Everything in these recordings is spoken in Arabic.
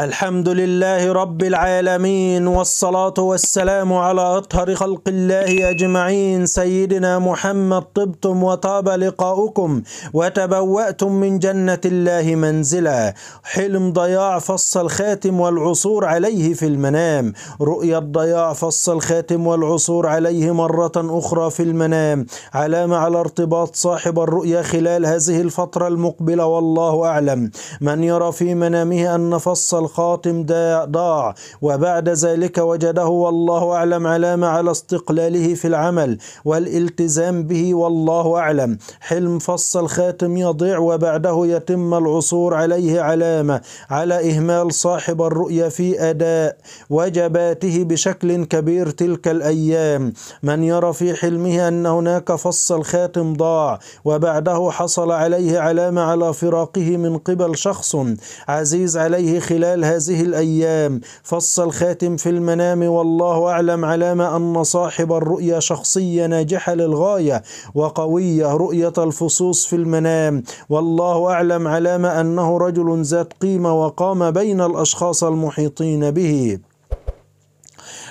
الحمد لله رب العالمين والصلاة والسلام على أطهر خلق الله أجمعين سيدنا محمد طبتم وطاب لقاؤكم وتبوأتم من جنة الله منزلا حلم ضياع فص الخاتم والعصور عليه في المنام رؤية ضياع فص الخاتم والعصور عليه مرة أخرى في المنام علامة على ارتباط صاحب الرؤيا خلال هذه الفترة المقبلة والله أعلم من يرى في منامه أن فص الخاتم ضاع وبعد ذلك وجده والله أعلم علامة على استقلاله في العمل والالتزام به والله أعلم حلم فص الخاتم يضيع وبعده يتم العثور عليه علامة على إهمال صاحب الرؤية في أداء وجباته بشكل كبير تلك الأيام من يرى في حلمه أن هناك فص الخاتم ضاع وبعده حصل عليه علامة على فراقه من قبل شخص عزيز عليه خلال خلال هذه الأيام فص الخاتم في المنام والله أعلم علام أن صاحب الرؤيا شخصية ناجحة للغاية وقوية رؤية الفصوص في المنام والله أعلم علام أنه رجل ذات قيمة وقام بين الأشخاص المحيطين به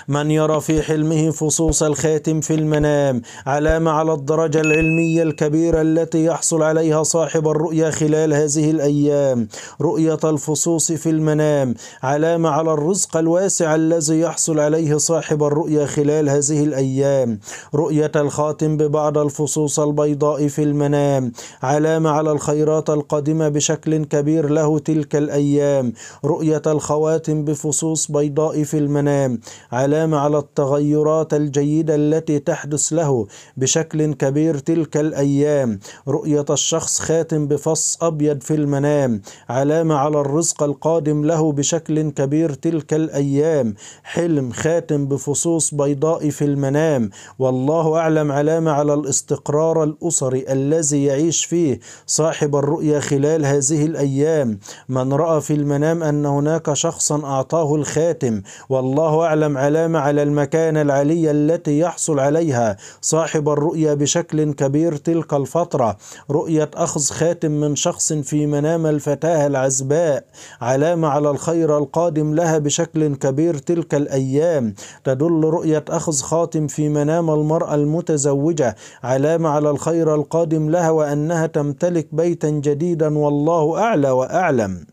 من يرى في حلمه فصوص الخاتم في المنام علامة على الدرجة العلمية الكبيرة التي يحصل عليها صاحب الرؤيا خلال هذه الأيام رؤية الفصوص في المنام علامة على الرزق الواسع الذي يحصل عليه صاحب الرؤيا خلال هذه الأيام رؤية الخاتم ببعض الفصوص البيضاء في المنام علامة على الخيرات القادمة بشكل كبير له تلك الأيام رؤية الخواتم بفصوص بيضاء في المنام علامة السلام على التغيرات الجيدة التي تحدث له بشكل كبير تلك الأيام رؤية الشخص خاتم بفص أبيض في المنام علامة على الرزق القادم له بشكل كبير تلك الأيام حلم خاتم بفصوص بيضاء في المنام والله أعلم علامة على الاستقرار الأسري الذي يعيش فيه صاحب الرؤيا خلال هذه الأيام من رأى في المنام أن هناك شخصا أعطاه الخاتم والله أعلم علامة الكلام على المكانة العالية التي يحصل عليها صاحب الرؤية بشكل كبير تلك الفترة رؤية أخذ خاتم من شخص في منام الفتاة العزباء علامة على الخير القادم لها بشكل كبير تلك الأيام تدل رؤية أخذ خاتم في منام المرأة المتزوجة علامة على الخير القادم لها وأنها تمتلك بيتا جديدا والله أعلى وأعلم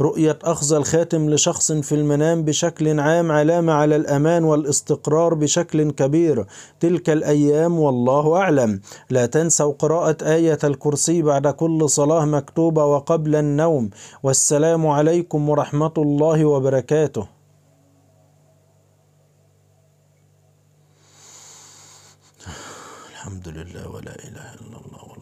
رؤية أخذ الخاتم لشخص في المنام بشكل عام علامة على الأمان والاستقرار بشكل كبير تلك الأيام والله أعلم لا تنسوا قراءة آية الكرسي بعد كل صلاة مكتوبة وقبل النوم والسلام عليكم ورحمة الله وبركاته الحمد لله ولا إله إلا الله